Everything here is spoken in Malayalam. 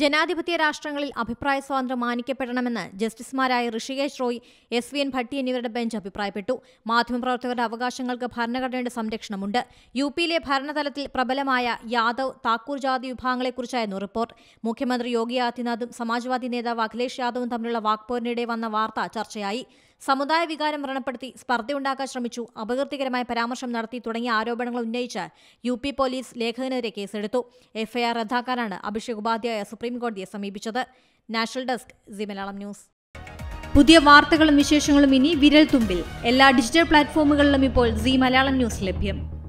ജനാധിപത്യ രാഷ്ട്രങ്ങളിൽ അഭിപ്രായ സ്വാതന്ത്ര്യം മാനിക്കപ്പെടണമെന്ന് ജസ്റ്റിസുമാരായ Hrishikesh Roy S V N Bhatti എന്നിവരുടെ ബെഞ്ച് അഭിപ്രായപ്പെട്ടു മാധ്യമപ്രവർത്തകരുടെ അവകാശങ്ങൾക്ക് ഭരണഘടനയുടെ സംരക്ഷണമുണ്ട് യു പിയിലെ ഭരണതലത്തിൽ പ്രബലമായ യാദവ് താക്കൂർ ജാതി വിഭാഗങ്ങളെക്കുറിച്ചായിരുന്നു റിപ്പോർട്ട് മുഖ്യമന്ത്രി യോഗി ആദിത്യനാഥും സമാജ്വാദി നേതാവ് അഖിലേഷ് യാദവും തമ്മിലുള്ള വാക്പോരിനിടെ വന്ന വാർത്ത ചർച്ചയായി സമുദായ വികാരം വ്രണപ്പെടുത്തി സ്പർദ്ധയുണ്ടാക്കാൻ ശ്രമിച്ചു അപകീർത്തികരമായ പരാമർശം നടത്തി തുടങ്ങിയ ആരോപണങ്ങൾ ഉന്നയിച്ച് യു പി പോലീസ് ലേഖകനെതിരെ കേസെടുത്തു എഫ്ഐആർ റദ്ദാക്കാനാണ് അഭിഷേക് ഉപാധ്യായ സുപ്രീംകോടതിയെ സമീപിച്ചത് national desk Zee Malayalam news പുതിയ വാർത്തകളും വിശേഷങ്ങളും ഇനി വിരൽ തുമ്പിൽ എല്ലാ ഡിജിറ്റൽ പ്ലാറ്റ്ഫോമുകളിലും ഇപ്പോൾ സി മലയാളം ന്യൂസ് ലഭ്യം